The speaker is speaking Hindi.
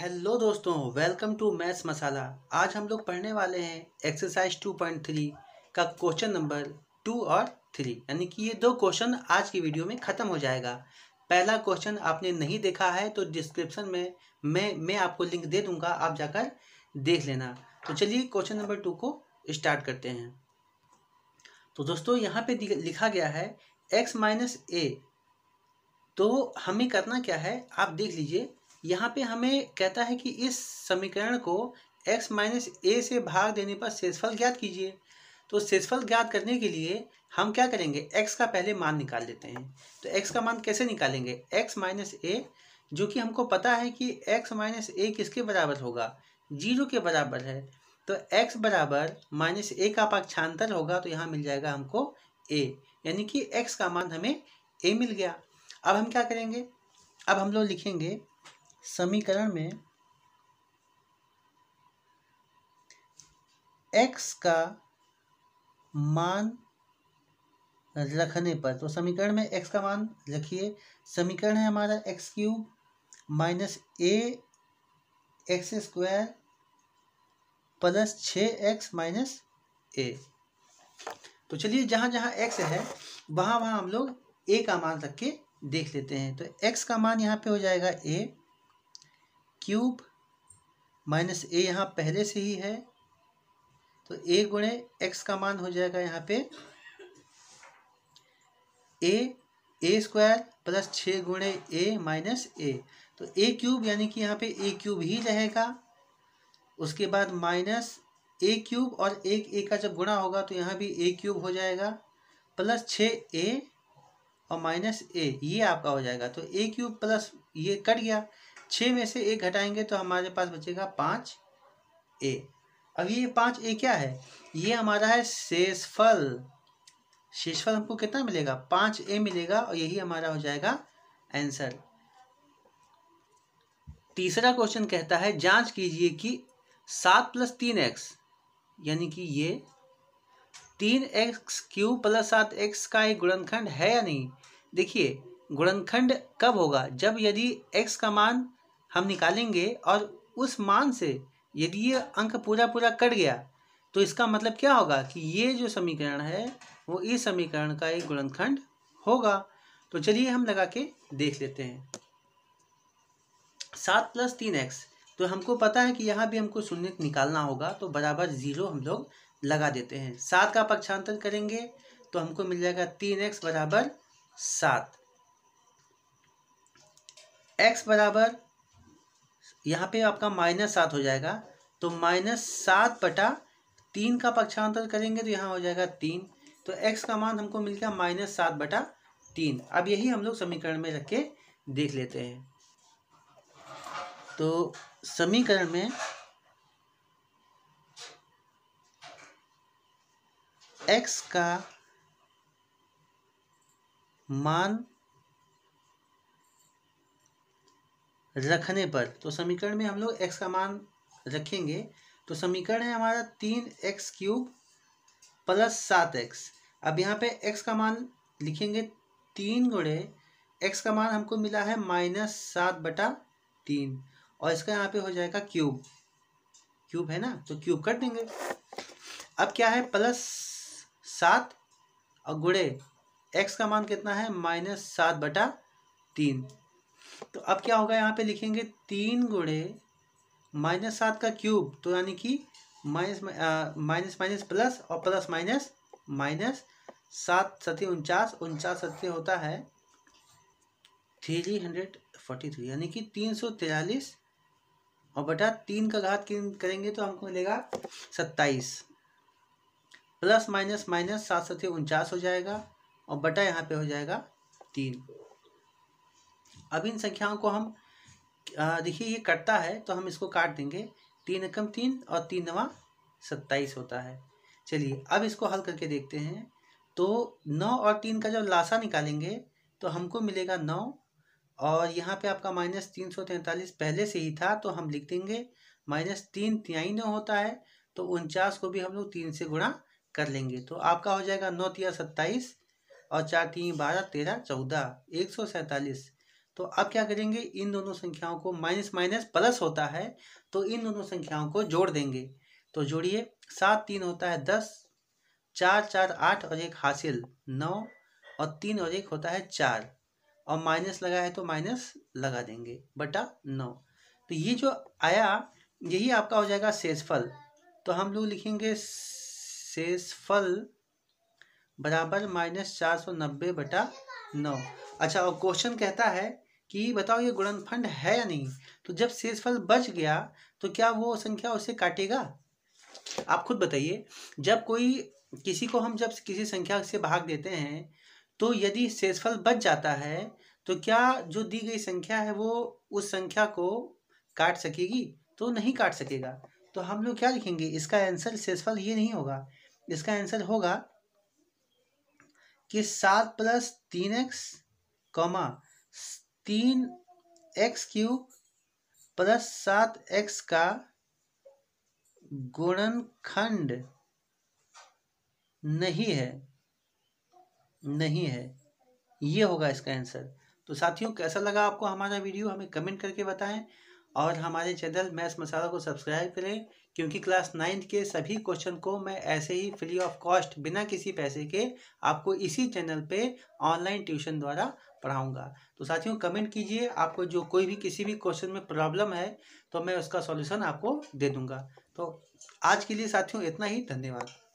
हेलो दोस्तों वेलकम टू मैथ्स मसाला आज हम लोग पढ़ने वाले हैं एक्सरसाइज 2.3 का क्वेश्चन नंबर टू और थ्री यानी कि ये दो क्वेश्चन आज की वीडियो में ख़त्म हो जाएगा पहला क्वेश्चन आपने नहीं देखा है तो डिस्क्रिप्शन में मैं मैं आपको लिंक दे दूंगा आप जाकर देख लेना तो चलिए क्वेश्चन नंबर टू को स्टार्ट करते हैं तो दोस्तों यहाँ पे लिखा गया है एक्स माइनस ए तो हमें करना क्या है आप देख लीजिए यहाँ पे हमें कहता है कि इस समीकरण को x माइनस ए से भाग देने पर शेषफल ज्ञात कीजिए तो शेषफल ज्ञात करने के लिए हम क्या करेंगे x का पहले मान निकाल लेते हैं तो x का मान कैसे निकालेंगे x माइनस ए जो कि हमको पता है कि x माइनस ए किसके बराबर होगा जीरो के बराबर है तो x बराबर माइनस ए का पाक्षांतर होगा तो यहाँ मिल जाएगा हमको ए यानी कि x का मान हमें ए मिल गया अब हम क्या करेंगे अब हम लोग लिखेंगे समीकरण में एक्स का मान रखने पर तो समीकरण में एक्स का मान रखिए समीकरण है हमारा x cube minus a x square plus छ एक्स माइनस ए तो चलिए जहाँ जहाँ एक्स है वहाँ वहाँ हम लोग ए का मान रख के देख लेते हैं तो एक्स का मान यहाँ पे हो जाएगा ए क्यूब माइनस ए यहाँ पहले से ही है तो ए गुणे एक्स का मान हो जाएगा यहाँ पे ए ए स्क्वायर प्लस छः गुणे ए माइनस ए तो ए क्यूब यानी कि यहाँ पे ए क्यूब ही रहेगा उसके बाद माइनस ए क्यूब और एक ए का जब गुणा होगा तो यहाँ भी ए क्यूब हो जाएगा प्लस छः ए और माइनस ए ये आपका हो जाएगा तो ए क्यूब प्लस ये कट गया छः में से एक घटाएंगे तो हमारे पास बचेगा पाँच ए अब ये पाँच ए क्या है ये हमारा है शेषफल शेषफल हमको कितना मिलेगा पाँच ए मिलेगा और यही हमारा हो जाएगा आंसर तीसरा क्वेश्चन कहता है जांच कीजिए कि सात प्लस तीन एक्स यानी कि ये तीन एक्स क्यू प्लस सात एक्स का एक गुणनखंड है या नहीं देखिए गुणनखंड कब होगा जब यदि एक्स का मान हम निकालेंगे और उस मान से यदि ये अंक पूरा पूरा कट गया तो इसका मतलब क्या होगा कि ये जो समीकरण है वो इस समीकरण का एक गुणनखंड होगा तो चलिए हम लगा के देख लेते हैं सात प्लस तीन एक्स तो हमको पता है कि यहाँ भी हमको शून्य निकालना होगा तो बराबर ज़ीरो हम लोग लगा देते हैं सात का पक्षांतर करेंगे तो हमको मिल जाएगा तीन एक्स बराबर सात एक्स बराबर यहाँ पे आपका माइनस सात हो जाएगा तो माइनस सात बटा तीन का पक्षांतर करेंगे तो यहाँ हो जाएगा तीन तो एक्स का मान हमको मिल गया माइनस सात बटा तीन अब यही हम लोग समीकरण में रख के देख लेते हैं तो समीकरण में एक्स का मान रखने पर तो समीकरण में हम लोग एक्स का मान रखेंगे तो समीकरण है हमारा तीन एक्स क्यूब प्लस सात एक्स अब यहाँ पे एक्स का मान लिखेंगे तीन गुड़े एक्स का मान हमको मिला है माइनस सात बटा तीन और इसका यहाँ पे हो जाएगा क्यूब क्यूब है ना तो क्यूब कर देंगे अब क्या है प्लस सात और गुड़े एक्स का मान कितना है माइनस सात बटा तीन तो अब क्या होगा यहाँ पे लिखेंगे तीन गुड़े माइनस सात का क्यूब तो यानी कि माइनस माइनस माइनस प्लस और प्लस माइनस माइनस सात सती उनचास उनचास सत्य होता है थ्री हंड्रेड फोर्टी थ्री यानी कि तीन सौ तिरालीस और बटा तीन का घात करेंगे तो हमको मिलेगा सत्ताईस प्लस माइनस माइनस सात सत्य उनचास हो जाएगा और बटा यहाँ पे हो जाएगा तीन अब इन संख्याओं को हम देखिए ये कटता है तो हम इसको काट देंगे तीन एकम तीन और तीन नवा सत्ताईस होता है चलिए अब इसको हल करके देखते हैं तो नौ और तीन का जब लाशा निकालेंगे तो हमको मिलेगा नौ और यहाँ पे आपका माइनस तीन सौ तैंतालीस पहले से ही था तो हम लिख देंगे माइनस तीन तिहाई नौ होता है तो उनचास को भी हम लोग तीन से गुणा कर लेंगे तो आपका हो जाएगा नौ तिया सत्ताईस और चार तीन बारह तेरह चौदह एक सौ सैंतालीस तो अब क्या करेंगे इन दोनों संख्याओं को माइनस माइनस प्लस होता है तो इन दोनों संख्याओं को जोड़ देंगे तो जोड़िए सात तीन होता है दस चार चार आठ और एक हासिल नौ और तीन और एक होता है चार और माइनस लगा है तो माइनस लगा देंगे बटा नौ तो ये जो आया यही आपका हो जाएगा शेषफल तो हम लोग लिखेंगे शेषफल बराबर माइनस चार सौ नब्बे बटा नौ अच्छा और क्वेश्चन कहता है कि बताओ ये फंड है या नहीं तो जब शेषफल बच गया तो क्या वो संख्या उसे काटेगा आप खुद बताइए जब कोई किसी को हम जब किसी संख्या से भाग देते हैं तो यदि शेषफल बच जाता है तो क्या जो दी गई संख्या है वो उस संख्या को काट सकेगी तो नहीं काट सकेगा तो हम लोग क्या लिखेंगे इसका आंसर शेषफल ये नहीं होगा इसका आंसर होगा कि सात प्लस तीन एक्स कॉमा तीन एक्स क्यूब प्लस सात एक्स का गुणनखंड नहीं है नहीं है ये होगा इसका आंसर तो साथियों कैसा लगा आपको हमारा वीडियो हमें कमेंट करके बताएं और हमारे चैनल मैथ्स मसाला को सब्सक्राइब करें क्योंकि क्लास नाइन्थ के सभी क्वेश्चन को मैं ऐसे ही फ्री ऑफ कॉस्ट बिना किसी पैसे के आपको इसी चैनल पे ऑनलाइन ट्यूशन द्वारा पढ़ाऊँगा तो साथियों कमेंट कीजिए आपको जो कोई भी किसी भी क्वेश्चन में प्रॉब्लम है तो मैं उसका सॉल्यूशन आपको दे दूँगा तो आज के लिए साथियों इतना ही धन्यवाद